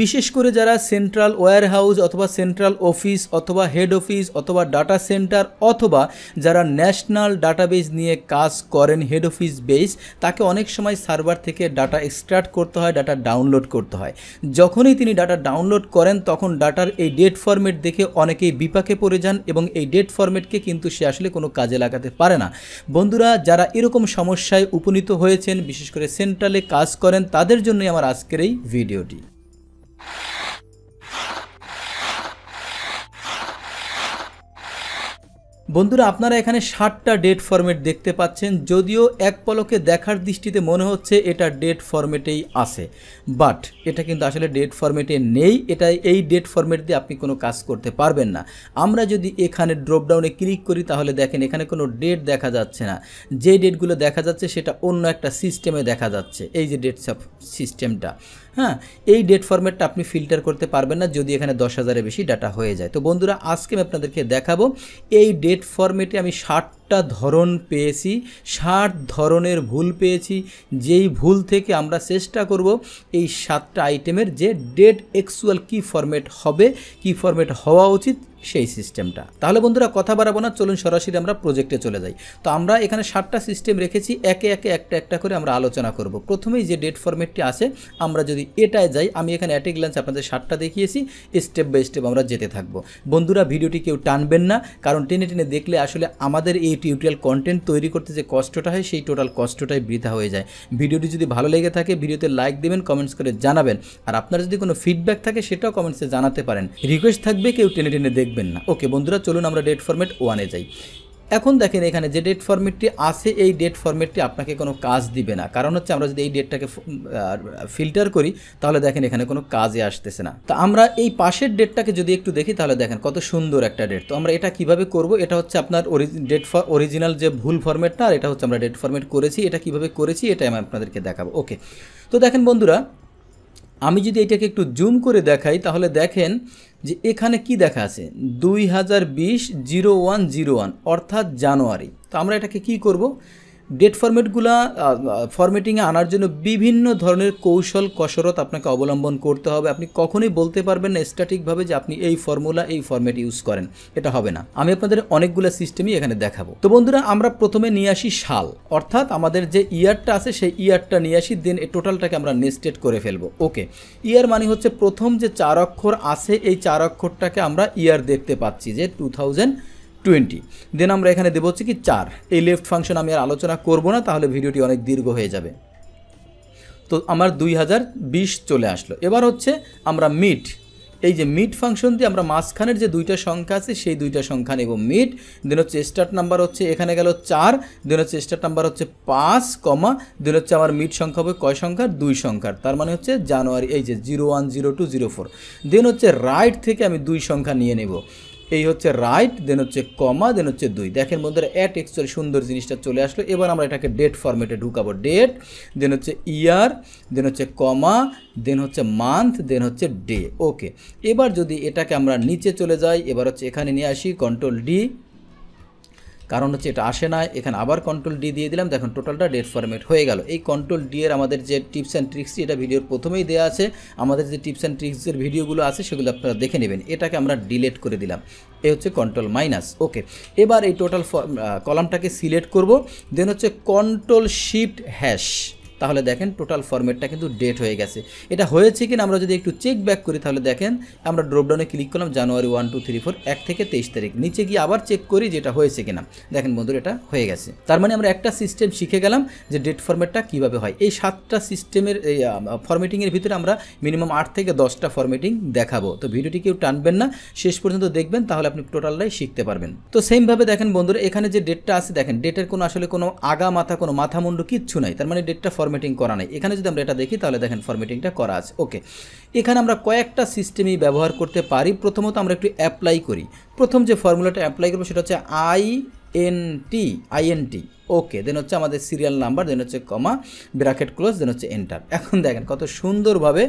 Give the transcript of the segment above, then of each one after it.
বিশেষ করে যারা সেন্ট্রাল হাউস অথবা সেন্ট্রাল অফিস অথবা হেড অফিস অথবা ডাটা সেন্টার অথবা যারা ন্যাশনাল ডাটাবেস নিয়ে কাজ করেন হেড অফিস বেস তাকে অনেক সময় সার্ভার থেকে ডাটা এক্সট্রাক্ট করতে হয় ডাটা ডাউনলোড করতে হয় যখনই তিনি ডাটা ডাউনলোড করেন তখন ডাটার এই ডেট ফরম্যাট দেখে অনেকেই বিপাকে পড়ে যান এবং এই ডেট ফর্মেটকে কিন্তু সে আসলে কোনো কাজে লাগাতে পারে না বন্ধুরা যারা এরকম সমস্যায় উপনীত হয়েছেন বিশেষ করে সেন্ট্রালে কাজ করেন তাদের জন্যই আমার আজকের এই ভিডিওটি you বন্ধুরা আপনারা এখানে ষাটটা ডেট ফর্মেট দেখতে পাচ্ছেন যদিও এক পলকে দেখার দৃষ্টিতে মনে হচ্ছে এটা ডেট ফর্মেটেই আছে বাট এটা কিন্তু আসলে ডেট ফর্মেটে নেই এটা এই ডেট ফর্মেট দিয়ে আপনি কোনো কাজ করতে পারবেন না আমরা যদি এখানে ড্রপডাউনে ক্লিক করি তাহলে দেখেন এখানে কোনো ডেট দেখা যাচ্ছে না যে ডেটগুলো দেখা যাচ্ছে সেটা অন্য একটা সিস্টেমে দেখা যাচ্ছে এই যে ডেট সিস্টেমটা হ্যাঁ এই ডেট ফর্মেটটা আপনি ফিল্টার করতে পারবেন না যদি এখানে দশ হাজারের বেশি ডাটা হয়ে যায় তো বন্ধুরা আজকে আমি আপনাদেরকে দেখাবো এই ডেট নেট ফরম্যাটে আমি ষাট একটা ধরন পেয়েছি ষাট ধরনের ভুল পেয়েছি যেই ভুল থেকে আমরা চেষ্টা করব এই সাতটা আইটেমের যে ডেট এক্সুয়াল কি ফরম্যাট হবে কি ফরম্যাট হওয়া উচিত সেই সিস্টেমটা তাহলে বন্ধুরা কথা বাড়াবো না চলুন সরাসরি আমরা প্রজেক্টে চলে যাই তো আমরা এখানে সাতটা সিস্টেম রেখেছি একে একে একটা একটা করে আমরা আলোচনা করব প্রথমেই যে ডেট ফরম্যাটটি আছে আমরা যদি এটায় যাই আমি এখানে অ্যাটে গ্লান্স আপনাদের সাতটা দেখিয়েছি স্টেপ বাই স্টেপ আমরা যেতে থাকবো বন্ধুরা ভিডিওটি কেউ টানবেন না কারণ টেনে টেনে দেখলে আসলে আমাদের এই এই টিউটোরিয়াল কন্টেন্ট তৈরি করতে যে কষ্টটা হয় সেই টোটাল কষ্টটাই বৃথা হয়ে যায় ভিডিওটি যদি ভালো লেগে থাকে ভিডিওতে লাইক দেবেন কমেন্টস করে জানাবেন আর আপনার যদি কোনো ফিডব্যাক থাকে সেটাও কমেন্টসে জানাতে পারেন রিকোয়েস্ট থাকবে কেউ টেনে টেনে দেখবেন না ওকে বন্ধুরা চলুন আমরা ডেট ফরম্যাট ওয়ানে যাই এখন দেখেন এখানে যে ডেট ফর্মেটটি আছে এই ডেট ফর্মেটটি আপনাকে কোনো কাজ দিবে না কারণ হচ্ছে আমরা যদি এই ডেটটাকে ফিল্টার করি তাহলে দেখেন এখানে কোনো কাজে আসতেছে না তো আমরা এই পাশের ডেটটাকে যদি একটু দেখি তাহলে দেখেন কত সুন্দর একটা ডেট তো আমরা এটা কিভাবে করব এটা হচ্ছে আপনার ডেট অরিজিনাল যে ভুল ফর্মেটটা আর এটা হচ্ছে আমরা ডেট ফর্মেট করেছি এটা কিভাবে করেছি এটা আমি আপনাদেরকে দেখাবো ওকে তো দেখেন বন্ধুরা আমি যদি এটাকে একটু জুম করে দেখাই তাহলে দেখেন যে এখানে কি দেখা আছে দুই হাজার বিশ জিরো ওয়ান জিরো ওয়ান অর্থাৎ জানুয়ারি তো আমরা এটাকে কি করব ডেট ফরম্যাটগুলা ফরম্যাটিংয়ে আনার জন্য বিভিন্ন ধরনের কৌশল কসরত আপনাকে অবলম্বন করতে হবে আপনি কখনোই বলতে পারবেন না স্ট্যাটিকভাবে যে আপনি এই ফর্মুলা এই ফর্ম্যাট ইউজ করেন এটা হবে না আমি আপনাদের অনেকগুলো সিস্টেমই এখানে দেখাবো তো বন্ধুরা আমরা প্রথমে নিয়ে আসি সাল অর্থাৎ আমাদের যে ইয়ারটা আছে সেই ইয়ারটা নিয়ে আসি দেন এই টোটালটাকে আমরা নেস্টেড করে ফেলবো ওকে ইয়ার মানে হচ্ছে প্রথম যে চার অক্ষর আছে এই চার অক্ষরটাকে আমরা ইয়ার দেখতে পাচ্ছি যে টু থাউজেন্ড টোয়েন্টি দেন আমরা এখানে দেবো হচ্ছে কি চার এই লেফট ফাংশন আমি আর আলোচনা করব না তাহলে ভিডিওটি অনেক দীর্ঘ হয়ে যাবে তো আমার দুই চলে আসলো এবার হচ্ছে আমরা মিট এই যে মিট ফাংশন দিয়ে আমরা মাঝখানের যে দুইটা সংখ্যা আছে সেই দুইটা সংখ্যা নেব মিট দেন হচ্ছে স্টার্ট নাম্বার হচ্ছে এখানে গেল চার দেন হচ্ছে স্টার্ট নাম্বার হচ্ছে পাঁচ কমা দেন হচ্ছে আমার মিট সংখ্যা হবে কয় সংখ্যার দুই সংখ্যার তার মানে হচ্ছে জানুয়ারি এই যে zero one zero two zero four then হচ্ছে রাইট থেকে আমি দুই সংখ্যা নিয়ে নেব এই হচ্ছে রাইট দেন হচ্ছে কমা দেন হচ্ছে দুই দেখেন বন্ধুরা অ্যাট এক্সুয়ালি সুন্দর জিনিসটা চলে আসলো এবার আমরা এটাকে ডেট ফর্মেটে ঢুকাবো ডেট দেন হচ্ছে ইয়ার দেন হচ্ছে কমা দেন হচ্ছে মান্থ দেন হচ্ছে ডে ওকে এবার যদি এটাকে আমরা নিচে চলে যাই এবার হচ্ছে এখানে নিয়ে আসি কন্ট্রোল ডি কারণ হচ্ছে এটা আসে না এখানে আবার কন্ট্রোল ডি দিয়ে দিলাম দেখুন টোটালটা ডেট ফরম্যাট হয়ে গেল এই কন্ট্রোল ডি এর আমাদের যে টিপস অ্যান্ড ট্রিক্সটি এটা ভিডিওর প্রথমেই দেওয়া আছে আমাদের যে টিপস অ্যান্ড ট্রিক্সের ভিডিওগুলো আছে সেগুলো আপনারা দেখে নেবেন এটাকে আমরা ডিলেট করে দিলাম এ হচ্ছে কন্ট্রোল মাইনাস ওকে এবার এই টোটাল কলামটাকে সিলেক্ট করব দেন হচ্ছে কন্ট্রোল শিফট হ্যাশ তাহলে দেখেন টোটাল ফরম্যাটটা কিন্তু ডেট হয়ে গেছে এটা হয়েছে কিনা আমরা যদি একটু চেক ব্যাক করি তাহলে দেখেন আমরা ড্রপডাউনে ক্লিক করলাম January one two three four এক থেকে তেইশ তারিখ নিচে গিয়ে আবার চেক করি যেটা হয়েছে কিনা দেখেন বন্ধুরা এটা হয়ে গেছে তার মানে আমরা একটা সিস্টেম শিখে গেলাম যে ডেট ফরম্যাটটা কীভাবে হয় এই সাতটা সিস্টেমের এই ফরম্যাটিংয়ের ভিতরে আমরা মিনিমাম আট থেকে দশটা ফর্মেটিং দেখাবো তো ভিডিওটি কেউ টানবেন না শেষ পর্যন্ত দেখবেন তাহলে আপনি টোটালটাই শিখতে পারবেন তো সেমভাবে দেখেন বন্ধুরা এখানে যে ডেটটা আছে দেখেন ডেটের কোনো আসলে কোনো আগা মাথা কোনো মাথামুন্ডু কিচ্ছু নাই তার মানে ডেটটা ফরমেটিং করা নেই এখানে যদি আমরা এটা দেখি তাহলে দেখেন ফরমেটিংটা করা আছে ওকে এখানে আমরা কয়েকটা সিস্টেমই ব্যবহার করতে পারি প্রথমত আমরা একটু অ্যাপ্লাই করি প্রথম যে ফর্মুলাটা অ্যাপ্লাই করবো সেটা হচ্ছে I N T INT okay then হচ্ছে আমাদের সিরিয়াল নাম্বার দেন হচ্ছে কমা ব্র্যাকেট ক্লোজ দেন হচ্ছে এন্টার এখন দেখেন কত সুন্দরভাবে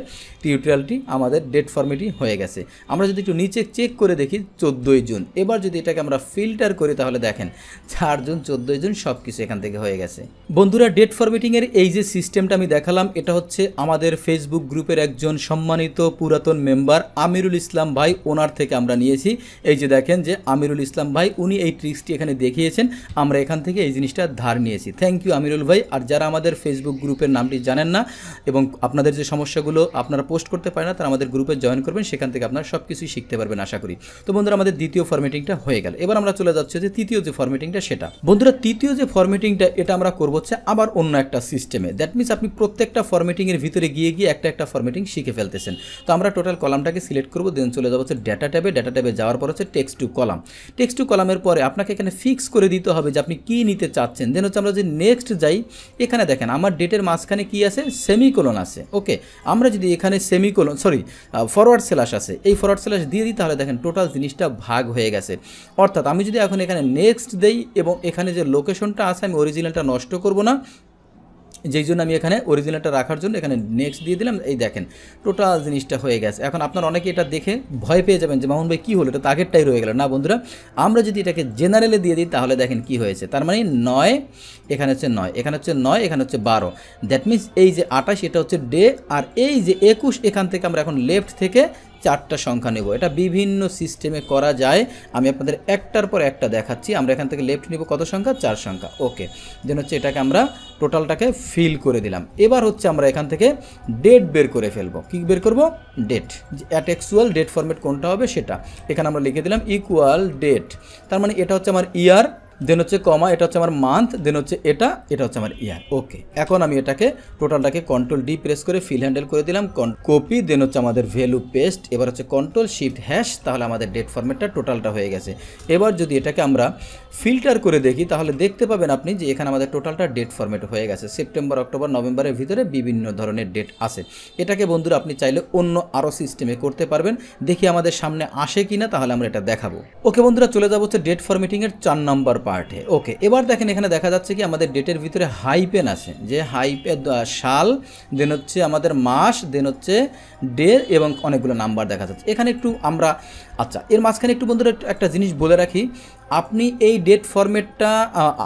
টিউটোরিয়ালটি আমাদের ডেট ফর্মেটি হয়ে গেছে আমরা যদি একটু নিচে চেক করে দেখি চোদ্দোই জুন এবার যদি এটাকে আমরা ফিল্টার করি তাহলে দেখেন চার জুন চোদ্দোই জুন সব কিছু এখান থেকে হয়ে গেছে বন্ধুরা ডেট ফর্মেটিংয়ের এই যে সিস্টেমটা আমি দেখালাম এটা হচ্ছে আমাদের ফেসবুক গ্রুপের একজন সম্মানিত পুরাতন মেম্বার আমিরুল ইসলাম ভাই ওনার থেকে আমরা নিয়েছি এই যে দেখেন যে আমিরুল ইসলাম ভাই উনি এই ট্রিক্সটি এখানে দেখিয়েছেন আমরা এখান থেকে এই জিনিসটা টাকার ধার নিয়েছি থ্যাংক ইউ আমিরুল ভাই আর যারা আমাদের ফেসবুক গ্রুপের নামটি জানেন না এবং আপনাদের যে সমস্যাগুলো আপনারা পোস্ট করতে পারেন না তারা আমাদের গ্রুপে জয়েন করবেন সেখান থেকে আপনারা সব কিছুই শিখতে পারবেন আশা করি তো বন্ধুরা আমাদের দ্বিতীয় ফর্মেটিংটা হয়ে গেল এবার আমরা চলে যাচ্ছি যে তৃতীয় যে ফর্মেটিংটা সেটা বন্ধুরা তৃতীয় যে ফর্মেটিংটা এটা আমরা করবো হচ্ছে আবার অন্য একটা সিস্টেমে দ্যাট মিনস আপনি প্রত্যেকটা ফর্মেটিংয়ের ভিতরে গিয়ে গিয়ে একটা একটা ফর্মেটিং শিখে ফেলতেছেন তো আমরা টোটাল কলামটাকে সিলেক্ট করবো দেন চলে যাবো হচ্ছে ডেটা ট্যাবে ডেটা ট্যাবে যাওয়ার পর হচ্ছে text to column text to কলামের পরে আপনাকে এখানে ফিক্স করে দিতে হবে যে আপনি কী নিতে চাচ্ছেন পাচ্ছেন দেন হচ্ছে আমরা যদি নেক্সট যাই এখানে দেখেন আমার ডেটের মাঝখানে কি আছে সেমিকোলন আছে ওকে আমরা যদি এখানে সেমিকোলন সরি ফরওয়ার্ড স্ল্যাশ আছে এই ফরওয়ার্ড স্ল্যাশ দিয়ে দিই তাহলে দেখেন টোটাল জিনিসটা ভাগ হয়ে গেছে অর্থাৎ আমি যদি এখন এখানে নেক্সট দেই এবং এখানে যে লোকেশনটা আছে আমি অরিজিনালটা নষ্ট করব না যেই জন্য আমি এখানে অরিজিনালটা রাখার জন্য এখানে নেক্সট দিয়ে দিলাম এই দেখেন টোটাল জিনিসটা হয়ে গেছে এখন আপনার অনেকে এটা দেখে ভয় পেয়ে যাবেন যে মামুন ভাই কী হলো এটা তো আগেরটাই রয়ে গেল না বন্ধুরা আমরা যদি এটাকে জেনারেলে দিয়ে দিই তাহলে দেখেন কি হয়েছে তার মানে নয় এখানে হচ্ছে নয় এখানে হচ্ছে নয় এখানে হচ্ছে বারো দ্যাট মিনস এই যে আঠাশ এটা হচ্ছে ডে আর এই যে একুশ এখান থেকে আমরা এখন লেফট থেকে চারটা সংখ্যা নেব এটা বিভিন্ন সিস্টেমে করা যায় আমি আপনাদের একটার পর একটা দেখাচ্ছি আমরা এখান থেকে লেফট নিব কত সংখ্যা চার সংখ্যা ওকে যেন হচ্ছে এটাকে আমরা টোটালটাকে ফিল করে দিলাম এবার হচ্ছে আমরা এখান থেকে ডেট বের করে ফেলবো কি বের করব date at actual date format কোনটা হবে সেটা এখানে আমরা লিখে দিলাম ইকুয়াল ডেট তার মানে এটা হচ্ছে আমার ইয়ার দেন হচ্ছে কমা এটা হচ্ছে আমার মান্থ দেন হচ্ছে এটা এটা হচ্ছে আমার ইয়ার ওকে এখন আমি এটাকে টোটালটাকে কন্ট্রোল ডি প্রেস করে ফিল হ্যান্ডেল করে দিলাম কপি দেন হচ্ছে আমাদের ভ্যালু পেস্ট এবার হচ্ছে কন্ট্রোল শিফট হ্যাশ তাহলে আমাদের ডেট ফর্মেটটা টোটালটা হয়ে গেছে এবার যদি এটাকে আমরা ফিল্টার করে দেখি তাহলে দেখতে পাবেন আপনি যে এখানে আমাদের টোটালটা ডেট ফর্মেট হয়ে গেছে সেপ্টেম্বর অক্টোবর নভেম্বরের ভিতরে বিভিন্ন ধরনের ডেট আছে এটাকে বন্ধুরা আপনি চাইলে অন্য আরও সিস্টেমে করতে পারবেন দেখি আমাদের সামনে আসে কি না তাহলে আমরা এটা দেখাবো ওকে বন্ধুরা চলে যাবো হচ্ছে ডেট ফর্মেটিংয়ের চার নম্বর পার্ট হে ওকে এবার দেখেন এখানে দেখা যাচ্ছে কি আমাদের ডেটের ভিতরে হাইপেন আছে যে হাইপে সাল দেন হচ্ছে আমাদের মাস দেন হচ্ছে ডে এবং অনেকগুলো নাম্বার দেখা যাচ্ছে এখানে একটু আমরা আচ্ছা এর মাঝখানে একটু বন্ধুরা একটা জিনিস বলে রাখি আপনি এই ডেট ফর্মেটটা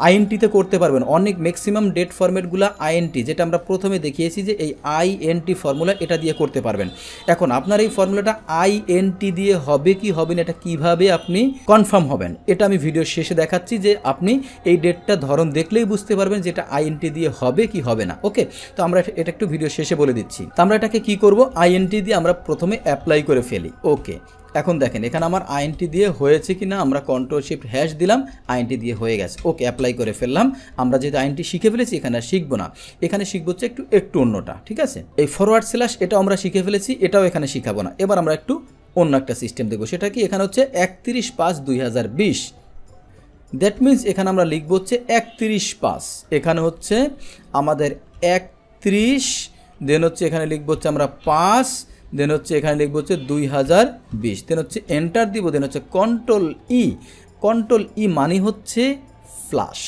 আইএনটিতে করতে পারবেন অনেক ম্যাক্সিমাম ডেট ফর্মেটগুলো আইএনটি যেটা আমরা প্রথমে দেখিয়েছি যে এই আইএনটি ফর্মুলা এটা দিয়ে করতে পারবেন এখন আপনার এই ফর্মুলাটা আইএনটি দিয়ে হবে কি হবে না এটা কিভাবে আপনি কনফার্ম হবেন এটা আমি ভিডিও শেষে দেখাচ্ছি যে আপনি এই ডেটটা ধরন দেখলেই বুঝতে পারবেন যে এটা আইএনটি দিয়ে হবে কি হবে না ওকে তো আমরা এটা একটু ভিডিও শেষে বলে দিচ্ছি তো আমরা এটাকে কি করব আইএনটি দিয়ে আমরা প্রথমে অ্যাপ্লাই করে ফেলি ওকে এখন দেখেন এখানে আমার আইনটি দিয়ে হয়েছে কি না আমরা কন্ট্রোল শিফট হ্যাশ দিলাম আইনটি দিয়ে হয়ে গেছে ওকে অ্যাপ্লাই করে ফেললাম আমরা যেহেতু আইনটি শিখে ফেলেছি এখানে আর শিখবো না এখানে শিখবো হচ্ছে একটু একটু অন্যটা ঠিক আছে এই ফরওয়ার্ড স্ল্যাশ এটা আমরা শিখে ফেলেছি এটাও এখানে শিখাবো না এবার আমরা একটু অন্য একটা সিস্টেম দেখবো সেটা কি এখানে হচ্ছে একত্রিশ পাঁচ দুই হাজার বিশ দ্যাট মিন্স এখানে আমরা লিখবো হচ্ছে একত্রিশ পাঁচ এখানে হচ্ছে আমাদের একত্রিশ দেন হচ্ছে এখানে লিখবো হচ্ছে আমরা পাঁচ দেন হচ্ছে এখানে লিখবো হচ্ছে দুই হাজার বিশ দেন হচ্ছে এন্টার দিব দেন হচ্ছে কন্ট্রোল ই কন্ট্রোল ই মানে হচ্ছে ফ্লাশ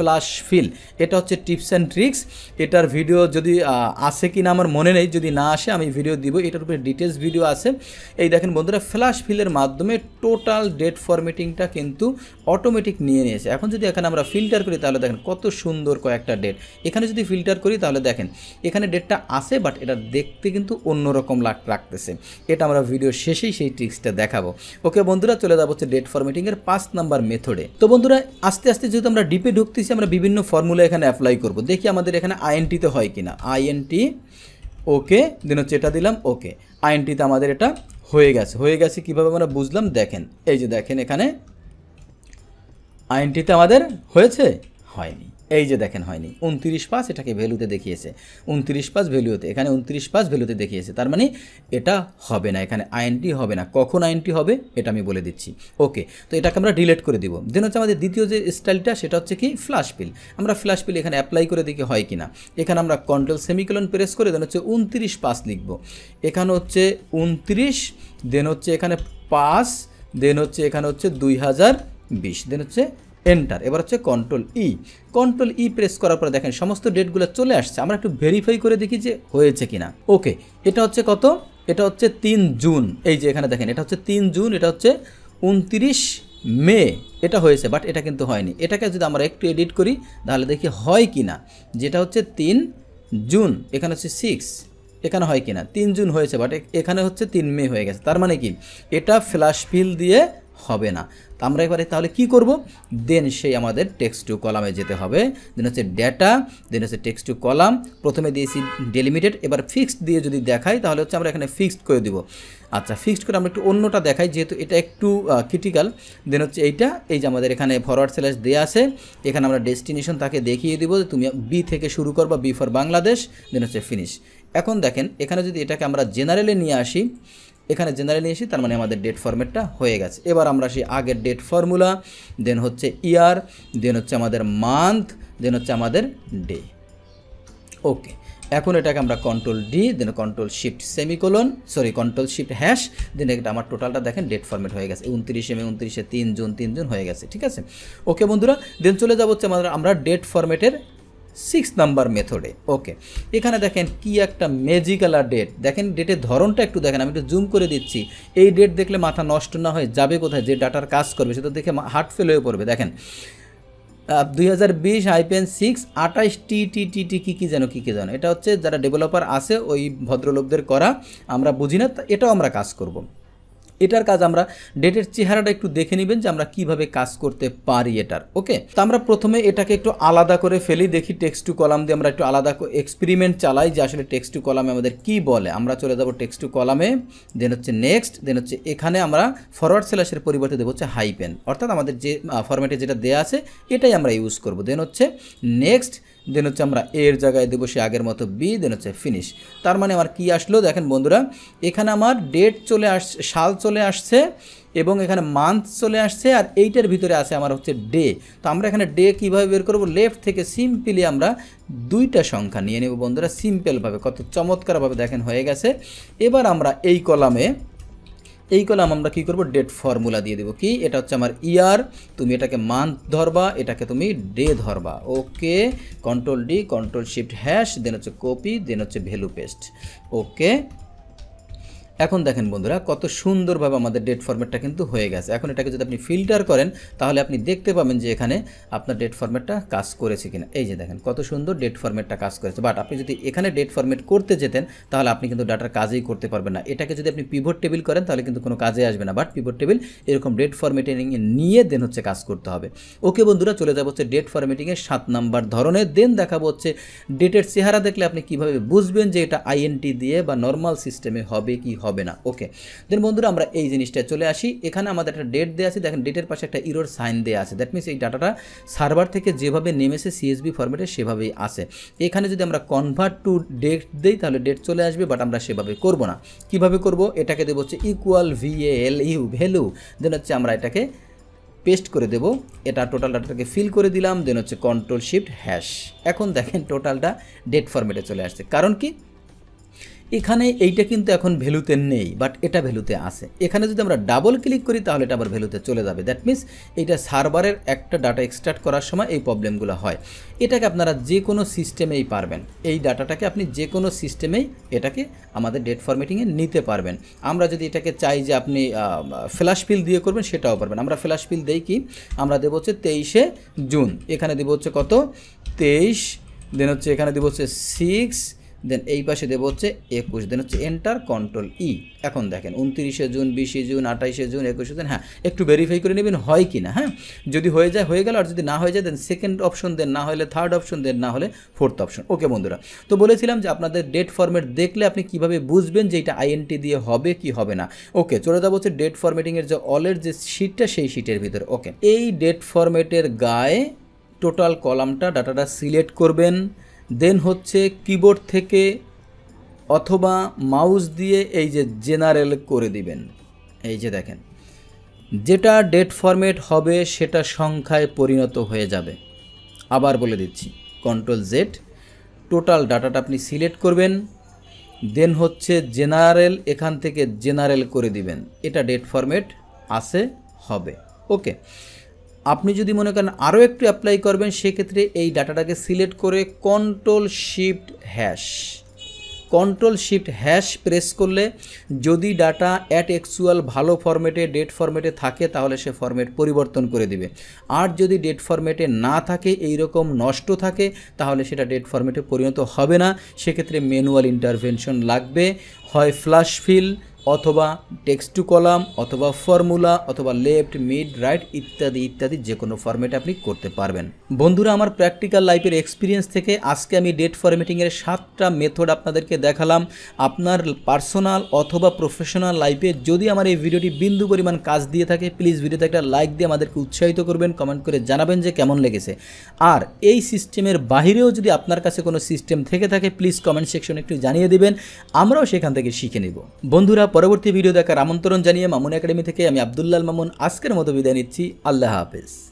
ফ্লাশ ফিল এটা হচ্ছে টিপস অ্যান্ড ট্রিক্স এটার ভিডিও যদি আসে কি না আমার মনে নেই যদি না আসে আমি ভিডিও দিব এটার উপরে ডিটেলস ভিডিও আছে এই দেখেন বন্ধুরা ফ্লাশ ফিলের মাধ্যমে টোটাল ডেট ফরমেটিংটা কিন্তু অটোমেটিক নিয়ে নিয়েছে এখন যদি এখানে আমরা ফিল্টার করি তাহলে দেখেন কত সুন্দর কয়েকটা ডেট এখানে যদি ফিল্টার করি তাহলে দেখেন এখানে ডেটটা আসে বাট এটা দেখতে কিন্তু অন্যরকম লাগ রাখতেছে এটা আমরা ভিডিও শেষেই সেই ট্রিক্সটা দেখাবো ওকে বন্ধুরা চলে যাবো হচ্ছে ডেট ফরমেটিংয়ের পাঁচ নাম্বার মেথডে তো বন্ধুরা আস্তে আস্তে যেহেতু আমরা ডিপে ঢুকতেছি দিয়েছি আমরা বিভিন্ন ফর্মুলা এখানে অ্যাপ্লাই করব দেখি আমাদের এখানে আইএনটিতে হয় কিনা আইএনটি ওকে দেন হচ্ছে এটা দিলাম ওকে আইএনটিতে আমাদের এটা হয়ে গেছে হয়ে গেছে কিভাবে আমরা বুঝলাম দেখেন এই যে দেখেন এখানে আইএনটিতে আমাদের হয়েছে হয়নি এই যে দেখেন হয়নি উনত্রিশ পাস এটাকে ভ্যালুতে দেখিয়েছে উনত্রিশ পাস ভ্যালুতে এখানে উনত্রিশ পাস ভ্যালুতে দেখিয়েছে তার মানে এটা হবে না এখানে আইনটি হবে না কখন আইনটি হবে এটা আমি বলে দিচ্ছি ওকে তো এটাকে আমরা ডিলেট করে দিব দেন হচ্ছে আমাদের দ্বিতীয় যে স্টাইলটা সেটা হচ্ছে কি ফ্ল্যাশ পিল আমরা ফ্ল্যাশ পিল এখানে অ্যাপ্লাই করে দেখি হয় কি না এখানে আমরা কন্ট্রোল সেমিকলন প্রেস করে দেন হচ্ছে উনত্রিশ পাস লিখবো এখানে হচ্ছে উনত্রিশ দেন হচ্ছে এখানে পাস দেন হচ্ছে এখানে হচ্ছে দুই হাজার বিশ দেন হচ্ছে এন্টার এবার হচ্ছে control E control E press করার পর দেখেন সমস্ত ডেটগুলো চলে আসছে আমরা একটু ভেরিফাই করে দেখি যে হয়েছে কিনা ওকে এটা হচ্ছে কত এটা হচ্ছে তিন জুন এই যে এখানে দেখেন এটা হচ্ছে তিন জুন এটা হচ্ছে উনত্রিশ মে এটা হয়েছে বাট এটা কিন্তু হয়নি এটাকে যদি আমরা একটু এডিট করি তাহলে দেখি হয় কি না যেটা হচ্ছে তিন জুন এখানে হচ্ছে সিক্স এখানে হয় কিনা তিন জুন হয়েছে বাট এখানে হচ্ছে তিন মে হয়ে গেছে তার মানে কি এটা ফ্ল্যাশ ফিল দিয়ে হবে না তো আমরা এবারে তাহলে কি করব দেন সেই আমাদের টেক্সট টু কলামে যেতে হবে দেন হচ্ছে ডেটা দেন হচ্ছে টেক্সট টু কলাম প্রথমে দিয়েছি ডেলিমিটেড এবার ফিক্সড দিয়ে যদি দেখাই তাহলে হচ্ছে আমরা এখানে ফিক্সড করে দিব আচ্ছা ফিক্সড করে আমরা একটু অন্যটা দেখাই যেহেতু এটা একটু ক্রিটিক্যাল দেন হচ্ছে এইটা এই যে আমাদের এখানে ফরওয়ার্ড স্ল্যাশ দেওয়া আছে এখানে আমরা ডেস্টিনেশন তাকে দেখিয়ে দিব তুমি বি থেকে শুরু বা বি ফর বাংলাদেশ দেন হচ্ছে ফিনিশ এখন দেখেন এখানে যদি এটাকে আমরা জেনারেলে নিয়ে আসি এখানে জেনারেলি এসি তার মানে আমাদের ডেট ফর্মেটটা হয়ে গেছে এবার আমরা সেই আগের ডেট ফর্মুলা দেন হচ্ছে ইয়ার দেন হচ্ছে আমাদের মান্থ দেন হচ্ছে আমাদের ডে ওকে এখন এটাকে আমরা control D then control shift semicolon sorry control shift hash then এটা আমার টোটালটা দেখেন ডেট ফর্মেট হয়ে গেছে উনত্রিশে মে উনত্রিশে তিন জুন তিন জুন হয়ে গেছে ঠিক আছে ওকে বন্ধুরা দেন চলে যাবো হচ্ছে আমাদের আমরা ডেট ফর্মেটের সিক্স নাম্বার মেথডে ওকে এখানে দেখেন কি একটা ম্যাজিক্যালা ডেট দেখেন ডেটের ধরনটা একটু দেখেন আমি একটু জুম করে দিচ্ছি এই ডেট দেখলে মাথা নষ্ট না হয়ে যাবে কোথায় যে ডাটার কাজ করবে সেটা দেখে হার্ট ফেল হয়ে পড়বে দেখেন দুই হাজার বিশ আইপিএন সিক্স আঠাশ টি টি টি টি কী কী যেন কী কী যেন এটা হচ্ছে যারা ডেভেলপার আছে ওই ভদ্রলোকদের করা আমরা বুঝি না এটাও আমরা কাজ করবো এটার কাজ আমরা ডেটের চেহারাটা একটু দেখে নেবেন যে আমরা কিভাবে কাজ করতে পারি এটার ওকে তো আমরা প্রথমে এটাকে একটু আলাদা করে ফেলি দেখি টেক্সট টু কলাম দিয়ে আমরা একটু আলাদা এক্সপেরিমেন্ট চালাই যে আসলে টেক্সট টু কলামে আমাদের কি বলে আমরা চলে যাব টেক্সট টু কলামে দেন হচ্ছে নেক্সট দেন হচ্ছে এখানে আমরা ফরওয়ার্ড স্ল্যাশের পরিবর্তে দেবো হচ্ছে হাইপেন অর্থাৎ আমাদের যে ফরম্যাটে যেটা দেয়া আছে এটাই আমরা ইউজ করব দেন হচ্ছে নেক্সট দেন হচ্ছে আমরা এ এর জায়গায় দেবো সে আগের মতো বি দেন হচ্ছে ফিনিশ তার মানে আমার কি আসলো দেখেন বন্ধুরা এখানে আমার ডেট চলে আসছে সাল চলে আসছে এবং এখানে মান্থ চলে আসছে আর এইটার ভিতরে আছে আমার হচ্ছে ডে তো আমরা এখানে ডে কীভাবে বের করব লেফট থেকে সিম্পলি আমরা দুইটা সংখ্যা নিয়ে নেব বন্ধুরা সিম্পলভাবে কত চমৎকারভাবে দেখেন হয়ে গেছে এবার আমরা এই কলামে এই কলাম আমরা কি করব ডেট ফর্মুলা দিয়ে দেব কি এটা হচ্ছে আমার ইয়ার তুমি এটাকে মান্থ ধরবা এটাকে তুমি ডে ধরবা okay control D control shift hash then হচ্ছে কপি দেন হচ্ছে ভ্যালু পেস্ট ওকে এখন দেখেন বন্ধুরা কত সুন্দরভাবে আমাদের ডেট ফর্মেটটা কিন্তু হয়ে গেছে এখন এটাকে যদি আপনি ফিল্টার করেন তাহলে আপনি দেখতে পাবেন যে এখানে আপনার ডেট ফর্মেটটা কাজ করেছে কিনা এই যে দেখেন কত সুন্দর ডেট ফর্মেটটা কাজ করেছে বাট আপনি যদি এখানে ডেট ফর্মেট করতে যেতেন তাহলে আপনি কিন্তু ডাটার কাজেই করতে পারবেন না এটাকে যদি আপনি পিভট টেবিল করেন তাহলে কিন্তু কোনো কাজে আসবে না বাট পিভট টেবিল এরকম ডেট ফর্মেটিং নিয়ে দেন হচ্ছে কাজ করতে হবে ওকে বন্ধুরা চলে যাবো হচ্ছে ডেট ফরম্যাটিংয়ের সাত নাম্বার ধরনের দেন দেখাবো হচ্ছে ডেটের চেহারা দেখলে আপনি কিভাবে বুঝবেন যে এটা আইএনটি দিয়ে বা নর্মাল সিস্টেমে হবে কি হবে হবে না ওকে দেন বন্ধুরা আমরা এই জিনিসটা চলে আসি এখানে আমাদের একটা ডেট দেওয়া আছে দেখেন ডেটের পাশে একটা ইরোর সাইন দেওয়া আছে দ্যাট মিনস এই ডাটাটা সার্ভার থেকে যেভাবে নেমেছে সিএসবি ফরম্যাটে সেভাবেই আছে এখানে যদি আমরা কনভার্ট টু ডেট দিই তাহলে ডেট চলে আসবে বাট আমরা সেভাবে করব না কিভাবে করব এটাকে দেবো হচ্ছে equal VL U value then হচ্ছে আমরা এটাকে পেস্ট করে দেব এটা টোটাল ডাটাটাকে ফিল করে দিলাম দেন হচ্ছে কন্ট্রোল শিফট হ্যাশ এখন দেখেন টোটালটা ডেট ফরম্যাটে চলে আসছে কারণ কি এখানে এইটা কিন্তু এখন ভ্যালুতে নেই বাট এটা ভ্যালুতে আছে এখানে যদি আমরা ডাবল ক্লিক করি তাহলে এটা আবার ভ্যালুতে চলে যাবে দ্যাট মিনস এটা সার্ভারের একটা ডাটা এক্সট্রাক্ট করার সময় এই প্রবলেমগুলো হয় এটাকে আপনারা যে কোনো সিস্টেমেই পারবেন এই ডাটাটাকে আপনি যে কোনো সিস্টেমেই এটাকে আমাদের ডেট ফরমেটিংয়ে নিতে পারবেন আমরা যদি এটাকে চাই যে আপনি ফ্ল্যাশ ফিল দিয়ে করবেন সেটাও পারবেন আমরা ফ্ল্যাশ ফিল দেই কি আমরা দেবো হচ্ছে তেইশে জুন এখানে দেবো হচ্ছে কত তেইশ দেন হচ্ছে এখানে দেবো হচ্ছে সিক্স দেন এই পাশে দেবো হচ্ছে একুশ দেন হচ্ছে এন্টার কন্ট্রোল ই এখন দেখেন উনত্রিশে জুন বিশে জুন আঠাইশে জুন একুশে জুন হ্যাঁ একটু ভেরিফাই করে নেবেন হয় কি না হ্যাঁ যদি হয়ে যায় হয়ে গেল আর যদি না হয়ে যায় দেন সেকেন্ড অপশন দেন না হলে থার্ড অপশন দেন না হলে ফোর্থ অপশন ওকে বন্ধুরা তো বলেছিলাম যে আপনাদের ডেট ফর্মেট দেখলে আপনি কিভাবে বুঝবেন যে এটা আইএনটি দিয়ে হবে কি হবে না ওকে চলে যাবো হচ্ছে ডেট ফর্মেটিংয়ের যে অলের যে শিটটা সেই শিটের ভিতরে ওকে এই ডেট ফর্মেটের গায়ে টোটাল কলামটা ডাটাটা সিলেক্ট করবেন দেন হচ্ছে কিবোর্ড থেকে অথবা মাউস দিয়ে এই যে জেনারেল করে দিবেন এই যে দেখেন যেটা ডেট ফরম্যাট হবে সেটা সংখ্যায় পরিণত হয়ে যাবে আবার বলে দিচ্ছি কন্ট্রোল জেড টোটাল ডাটাটা আপনি সিলেক্ট করবেন দেন হচ্ছে জেনারেল এখান থেকে জেনারেল করে দিবেন এটা ডেট ফরম্যাট আছে হবে ওকে আপনি যদি মনে করেন আরও একটু অ্যাপ্লাই করবেন সেক্ষেত্রে এই ডাটাটাকে সিলেক্ট করে control shift hash control shift hash press করলে যদি ডাটা অ্যাট অ্যাকচুয়াল ভালো ফর্মেটে ডেট ফর্মেটে থাকে তাহলে সে ফর্মেট পরিবর্তন করে দিবে আর যদি ডেট ফর্মেটে না থাকে এই রকম নষ্ট থাকে তাহলে সেটা ডেট ফর্মেটে পরিণত হবে না সেক্ষেত্রে ম্যানুয়াল ইন্টারভেনশন লাগবে হয় ফ্লাশ ফিল অথবা টেক্সট টু কলাম অথবা ফর্মুলা অথবা লেফট মিড রাইট ইত্যাদি ইত্যাদি যে কোনো ফর্ম্যাট আপনি করতে পারবেন বন্ধুরা আমার প্র্যাকটিক্যাল লাইফের এক্সপিরিয়েন্স থেকে আজকে আমি ডেট ফরম্যাটিংয়ের সাতটা মেথড আপনাদেরকে দেখালাম আপনার পার্সোনাল অথবা প্রফেশনাল লাইফে যদি আমার এই ভিডিওটি বিন্দু পরিমাণ কাজ দিয়ে থাকে প্লিজ ভিডিওতে একটা লাইক দিয়ে আমাদেরকে উৎসাহিত করবেন কমেন্ট করে জানাবেন যে কেমন লেগেছে আর এই সিস্টেমের বাহিরেও যদি আপনার কাছে কোনো সিস্টেম থেকে থাকে প্লিজ কমেন্ট সেকশনে একটু জানিয়ে দেবেন আমরাও সেখান থেকে শিখে নেব বন্ধুরা পরবর্তী ভিডিও দেখার আমন্ত্রণ জানিয়ে মামুন একাডেমি থেকে আমি আবদুল্লাল মামুন আজকের মতো বিদায় নিচ্ছি আল্লাহ হাফেজ